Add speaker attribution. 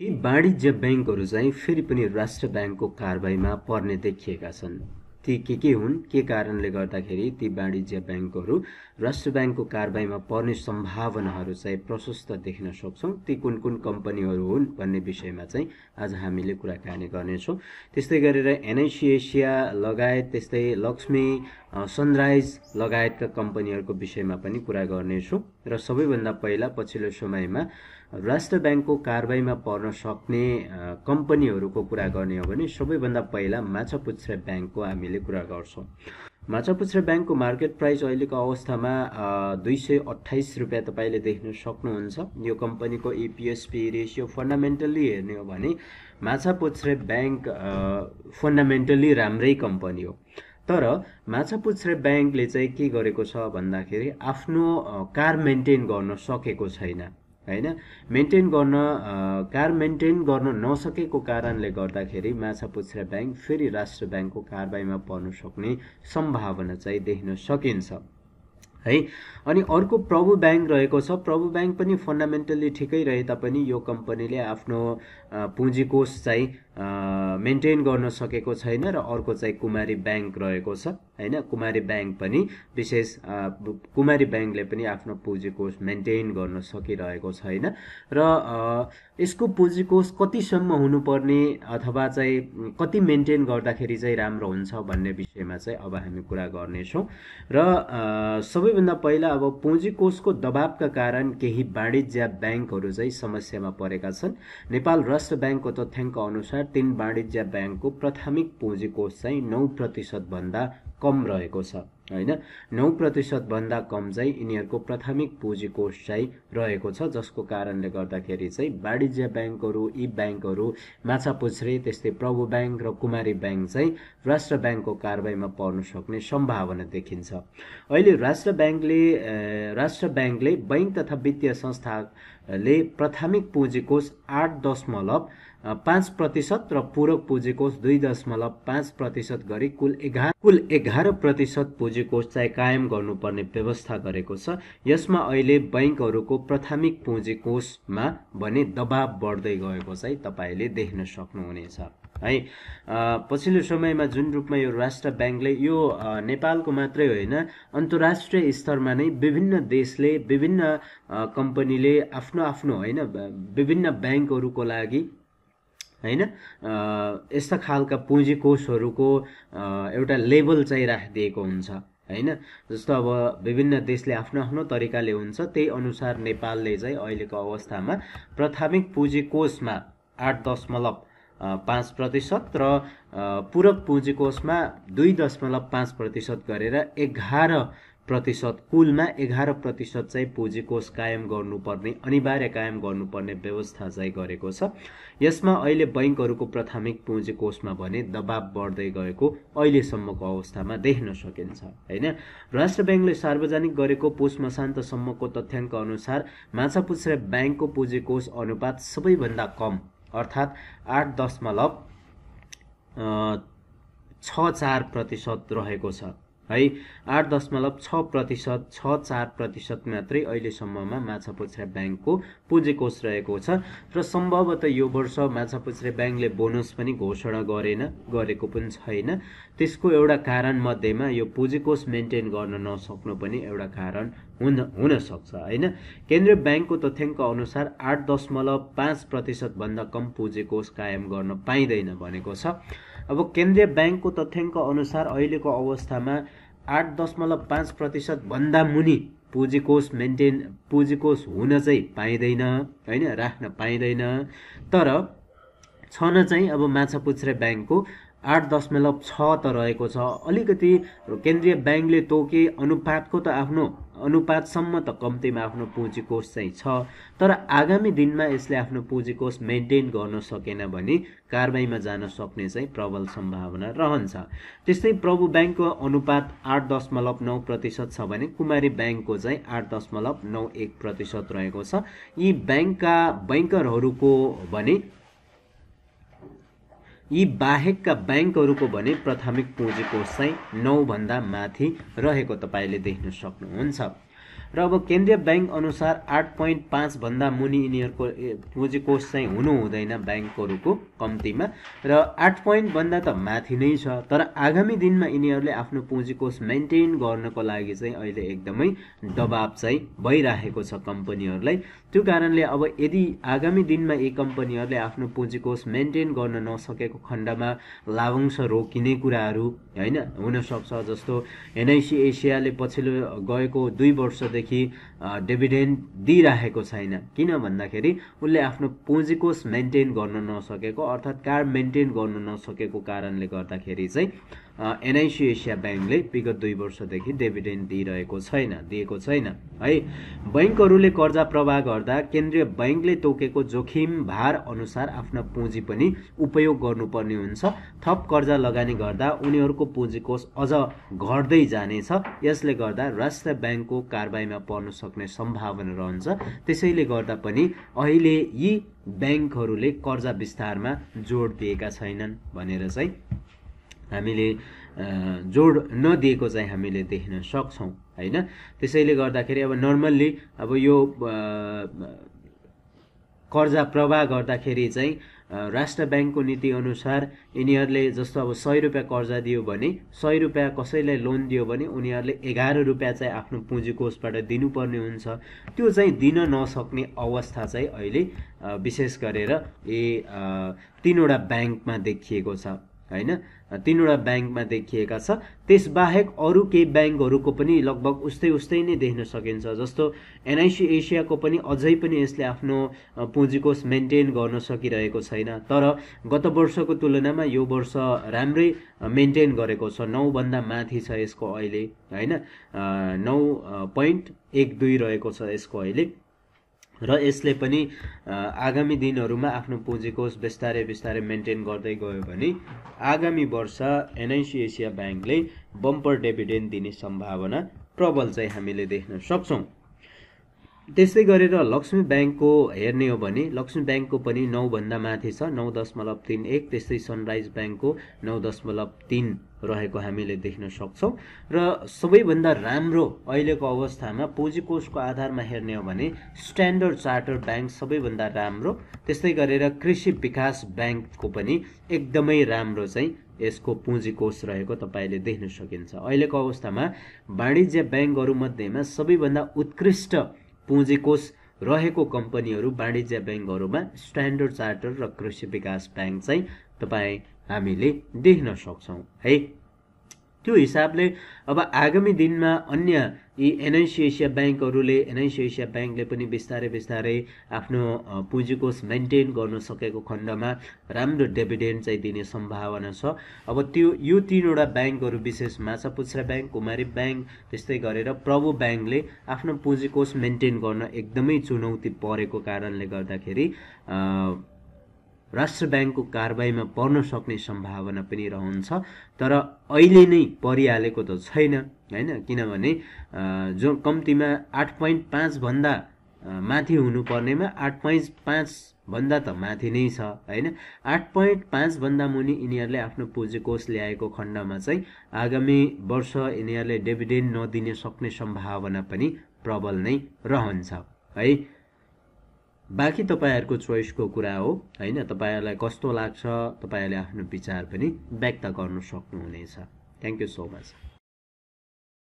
Speaker 1: केही वाणिज्य ब्याङ्कहरू चाहिँ फेरि पनि राष्ट्र ब्याङ्कको कारवाहीमा पर्ने देखिएका छन् ती के के हुन् के कारणले गर्दाखेरि ती वाणिज्य ब्याङ्कहरू राष्ट्र ब्याङ्कको कारवाहीमा पर्ने सम्भावनाहरू चाहिँ प्रशस्त देख्न सक्छौँ ती कुन कुन कम्पनीहरू हुन् भन्ने विषयमा चाहिँ आज हामीले कुराकानी गर्नेछौँ त्यस्तै गरेर एनआइसी एसिया लगायत त्यस्तै लक्ष्मी सनराइज लगायतका कम्पनीहरूको विषयमा पनि कुरा गर्नेछौँ र सबैभन्दा पहिला पछिल्लो समयमा राष्ट्र ब्याङ्कको कारवाहीमा पर्न सक्ने कम्पनीहरूको कुरा गर्ने हो भने सबैभन्दा पहिला माछापुच्छ्रे ब्याङ्कको हामीले कुरा गर्छौँ माछापुच्छ्रे ब्याङ्कको मार्केट प्राइस अहिलेको अवस्थामा दुई सय अठाइस रुपियाँ तपाईँले देख्न सक्नुहुन्छ यो कम्पनीको इपिएसपी रेसियो फन्डामेन्टल्ली हेर्ने हो भने माछापुच्छ्रे ब्याङ्क फन्डामेन्टल्ली राम्रै कम्पनी हो तर माछापुच्छ्रे ब्याङ्कले चाहिँ के गरेको छ भन्दाखेरि आफ्नो कार मेन्टेन गर्न सकेको छैन होइन मेन्टेन गर्न कार मेन्टेन गर्न नसकेको कारणले गर्दाखेरि माछा पुछ्रा ब्याङ्क फेरि राष्ट्र ब्याङ्कको कारबाहीमा पर्न सक्ने सम्भावना चाहिँ देख्न सकिन्छ है अनि अर्को प्रभु ब्याङ्क रहेको छ प्रभु ब्याङ्क पनि फन्डामेन्टल्ली ठिकै रहे तापनि यो कम्पनीले आफ्नो पुँजी कोष चाहिँ मेन्टेन गर्न सकेको छैन र अर्को चाहिँ कुमारी ब्याङ्क रहेको छ होइन कुमारी ब्याङ्क पनि विशेष कुमारी ब्याङ्कले पनि आफ्नो कोष मेन्टेन गर्न सकिरहेको छैन र यसको पुँजीकोष कतिसम्म हुनुपर्ने अथवा चाहिँ कति मेन्टेन गर्दाखेरि चाहिँ राम्रो हुन्छ भन्ने विषयमा चाहिँ अब हामी कुरा गर्नेछौँ र सबै सबैभन्दा पहिला अब पुँजी कोषको दबावका कारण केही वाणिज्य ब्याङ्कहरू चाहिँ समस्यामा परेका छन् नेपाल राष्ट्र ब्याङ्कको तथ्याङ्क अनुसार तिन वाणिज्य ब्याङ्कको प्राथमिक पुँजी कोष चाहिँ नौ प्रतिशतभन्दा कम रहेको छ होइन नौ प्रतिशतभन्दा कम चाहिँ यिनीहरूको प्राथमिक पुँजी कोष चाहिँ रहेको छ जसको कारणले गर्दाखेरि चाहिँ वाणिज्य ब्याङ्कहरू यी ब्याङ्कहरू माछापुछ्रे त्यस्तै प्रभु ब्याङ्क र कुमारी ब्याङ्क चाहिँ राष्ट्र ब्याङ्कको कारवाहीमा पर्न सक्ने सम्भावना देखिन्छ अहिले राष्ट्र ब्याङ्कले राष्ट्र ब्याङ्कले बैङ्क तथा वित्तीय संस्थाले प्राथमिक पुँजी कोष आठ दशमलव पाँच प्रतिशत र पूरक पुँजी कोष दुई दशमलव पाँच प्रतिशत गरी कुल एघार कुल एघार प्रतिशत पुँजी कोष चाहिँ कायम गर्नुपर्ने व्यवस्था गरेको छ यसमा अहिले बैङ्कहरूको प्राथमिक पुँजी कोषमा भने दबाब बढ्दै गएको चाहिँ तपाईँले देख्न सक्नुहुनेछ है पछिल्लो समयमा जुन रूपमा यो राष्ट्र ब्याङ्कले यो नेपालको मात्रै होइन अन्तर्राष्ट्रिय स्तरमा नै विभिन्न देशले विभिन्न कम्पनीले आफ्नो आफ्नो होइन विभिन्न ब्याङ्कहरूको लागि होइन यस्ता खालका पुँजी कोषहरूको एउटा लेभल चाहिँ राखिदिएको हुन्छ होइन जस्तो अब विभिन्न देशले आफ्नो आफ्नो तरिकाले हुन्छ त्यही अनुसार नेपालले चाहिँ अहिलेको अवस्थामा प्राथमिक पुँजी कोषमा आठ दशमलव पाँच प्रतिशत र पूरक पुँजी कोषमा दुई दशमलव पाँच प्रतिशत गरेर एघार प्रतिशत कुलमा एघार प्रतिशत चाहिँ पुँजी कोष कायम गर्नुपर्ने अनिवार्य कायम गर्नुपर्ने व्यवस्था चाहिँ गरेको छ यसमा अहिले बैङ्कहरूको प्राथमिक पुँजी कोषमा भने दबाब बढ्दै गएको अहिलेसम्मको अवस्थामा देख्न सकिन्छ होइन राष्ट्र ब्याङ्कले सार्वजनिक गरेको पुष मसान्तसम्मको तथ्याङ्क अनुसार माछा पुछ्रे ब्याङ्कको पुँजी कोष अनुपात सबैभन्दा कम अर्थात् आठ दशमलव छ चार प्रतिशत रहेको छ है आठ दशमलव छ प्रतिशत छ चार प्रतिशत मात्रै अहिलेसम्ममा माछा ब्याङ्कको पुँजी कोष रहेको छ र सम्भवतः यो वर्ष माछा पुच्छ्रे ब्याङ्कले बोनस पनि घोषणा गरेन गरेको पनि छैन त्यसको एउटा कारण मध्येमा यो पुँजी कोष मेन्टेन गर्न नसक्नु पनि एउटा कारण हुन हुनसक्छ होइन केन्द्रीय ब्याङ्कको तथ्याङ्क अनुसार आठ दशमलव पाँच प्रतिशतभन्दा कम पुँजी कोष कायम गर्न पाइँदैन भनेको छ अब केन्द्रीय ब्याङ्कको तथ्याङ्क अनुसार अहिलेको अवस्थामा आठ दशमलव पाँच प्रतिशतभन्दा मुनि पुँजीकोष मेन्टेन पुँजीकोष हुन चाहिँ पाइँदैन होइन राख्न पाइँदैन तर छन चाहिँ अब माछा पुछ्रे ब्याङ्कको आठ दशमलव छ त रहेको छ अलिकति केन्द्रीय ब्याङ्कले तोके अनुपातको त आफ्नो अनुपातसम्म त कम्तीमा आफ्नो पुँजी कोष चाहिँ छ तर आगामी दिनमा यसले आफ्नो पुँजी कोष मेन्टेन गर्न सकेन भने कारबाहीमा जान सक्ने चाहिँ प्रबल सम्भावना रहन्छ त्यस्तै प्रभु ब्याङ्कको अनुपात आठ दशमलव नौ प्रतिशत छ भने कुमारी ब्याङ्कको चाहिँ आठ दशमलव नौ एक प्रतिशत रहेको छ यी ब्याङ्कका बैङ्करहरूको भने यी बाहेकका ब्याङ्कहरूको भने प्राथमिक पुँजी कोष चाहिँ नौभन्दा माथि रहेको तपाईँले देख्न सक्नुहुन्छ र अब केन्द्रीय ब्याङ्क अनुसार आठ पोइन्ट पाँचभन्दा मुनि यिनीहरूको पुँजी कोष चाहिँ हुनु हुँदैन ब्याङ्कहरूको कम्तीमा र आठ पोइन्टभन्दा त माथि नै छ तर आगामी दिनमा यिनीहरूले आफ्नो पुँजी कोष मेन्टेन गर्नको लागि चाहिँ अहिले एकदमै दबाब चाहिँ भइराखेको छ कम्पनीहरूलाई त्यो कारणले अब यदि आगामी दिनमा यी कम्पनीहरूले आफ्नो पुँजी कोष मेन्टेन गर्न नसकेको खण्डमा लाभांश रोकिने कुराहरू होइन हुनसक्छ जस्तो एनआइसी एसियाले पछिल्लो गएको दुई वर्षदेखि वर्षदेखि डिभिडेन्ड दिइराखेको छैन किन भन्दाखेरि उसले आफ्नो पुँजीकोष मेन्टेन गर्न नसकेको अर्थात् कार मेन्टेन गर्न नसकेको कारणले गर्दाखेरि चाहिँ एनआइसी एसिया ब्याङ्कले विगत दुई वर्षदेखि डिभिडेन्ड दिइरहेको छैन दिएको छैन है बैङ्कहरूले कर्जा प्रवाह गर्दा केन्द्रीय बैङ्कले तोकेको जोखिम भार अनुसार आफ्नो पुँजी पनि उपयोग गर्नुपर्ने हुन्छ थप कर्जा लगानी गर्दा उनीहरूको कोष अझ घट्दै जानेछ यसले गर्दा राष्ट्र ब्याङ्कको कारबाही विषयमा पर्न सक्ने सम्भावना रहन्छ त्यसैले गर्दा पनि अहिले यी ब्याङ्कहरूले कर्जा विस्तारमा जोड दिएका छैनन् भनेर चाहिँ हामीले जोड नदिएको चाहिँ हामीले देख्न सक्छौँ होइन त्यसैले गर्दाखेरि अब नर्मल्ली अब यो कर्जा प्रवाह गर्दाखेरि चाहिँ राष्ट्र ब्याङ्कको नीतिअनुसार यिनीहरूले जस्तो अब सय रुपियाँ कर्जा दियो भने सय रुपियाँ कसैलाई लोन दियो भने उनीहरूले एघार रुपियाँ चाहिँ आफ्नो पुँजी कोषबाट दिनुपर्ने हुन्छ त्यो चाहिँ दिन नसक्ने अवस्था चाहिँ अहिले विशेष गरेर यी तिनवटा ब्याङ्कमा देखिएको छ होइन तिनवटा ब्याङ्कमा देखिएका छ त्यसबाहेक अरू केही ब्याङ्कहरूको पनि लगभग उस्तै उस्तै नै देख्न सकिन्छ जस्तो एनआइसी एसियाको पनि अझै पनि यसले आफ्नो पुँजीकोष मेन्टेन गर्न सकिरहेको छैन तर गत वर्षको तुलनामा यो वर्ष राम्रै मेन्टेन गरेको छ नौभन्दा माथि छ यसको अहिले होइन नौ पोइन्ट एक दुई रहेको छ यसको अहिले र यसले पनि आगामी दिनहरूमा आफ्नो पुँजीको बिस्तारै बिस्तारै मेन्टेन गर्दै गयो भने आगामी वर्ष एनआइसी एसिया ब्याङ्कले बम्पर डेभिडेन्ड दिने सम्भावना प्रबल चाहिँ हामीले देख्न सक्छौँ त्यसै गरेर लक्ष्मी ब्याङ्कको हेर्ने हो भने लक्ष्मी ब्याङ्कको पनि नौभन्दा माथि छ नौ दशमलव तिन एक त्यस्तै सनराइज ब्याङ्कको नौ दशमलव तिन रहेको हामीले देख्न सक्छौँ र सबैभन्दा राम्रो अहिलेको अवस्थामा पुँजी कोषको आधारमा हेर्ने हो भने स्ट्यान्डर्ड चार्टर ब्याङ्क सबैभन्दा राम्रो त्यस्तै गरेर कृषि विकास ब्याङ्कको पनि एकदमै राम्रो चाहिँ यसको पुँजी कोष रहेको तपाईँले देख्न सकिन्छ अहिलेको अवस्थामा वाणिज्य ब्याङ्कहरूमध्येमा सबैभन्दा उत्कृष्ट पुँजीकोष रहेको कम्पनीहरू वाणिज्य ब्याङ्कहरूमा स्ट्यान्डर्ड चार्टर र कृषि विकास ब्याङ्क चाहिँ तपाईँ हामीले देख्न सक्छौँ है त्यो हिसाबले अब आगामी दिनमा अन्य यी एनआइसी एसिया ब्याङ्कहरूले एनआइसी एसिया ब्याङ्कले पनि बिस्तारै बिस्तारै आफ्नो पुँजीकोष मेन्टेन गर्न सकेको खण्डमा राम्रो डेभिडेन्ड चाहिँ दिने सम्भावना छ अब त्यो यो तिनवटा ब्याङ्कहरू विशेष माछापुच्छ्रा ब्याङ्क कुमारी ब्याङ्क त्यस्तै गरेर प्रभु ब्याङ्कले आफ्नो पुँजीकोष मेन्टेन गर्न एकदमै चुनौती परेको कारणले गर्दाखेरि राष्ट्र ब्याङ्कको कारबाहीमा पर्न सक्ने सम्भावना पनि रहन्छ तर अहिले नै परिहालेको त छैन होइन किनभने जो कम्तीमा आठ पोइन्ट पाँचभन्दा माथि हुनुपर्नेमा आठ पोइन्ट पाँचभन्दा त माथि नै छ होइन आठ पोइन्ट पाँचभन्दा मुनि यिनीहरूले आफ्नो पुँजी कोष ल्याएको खण्डमा चाहिँ आगामी वर्ष यिनीहरूले डेभिडेन्ड नदिने सक्ने सम्भावना पनि प्रबल नै रहन्छ है बाँकी तपाईँहरूको चोइसको कुरा हो होइन तपाईँहरूलाई कस्तो लाग्छ तपाईँहरूले आफ्नो विचार पनि व्यक्त गर्नु सक्नुहुनेछ थ्याङ्क यू सो मच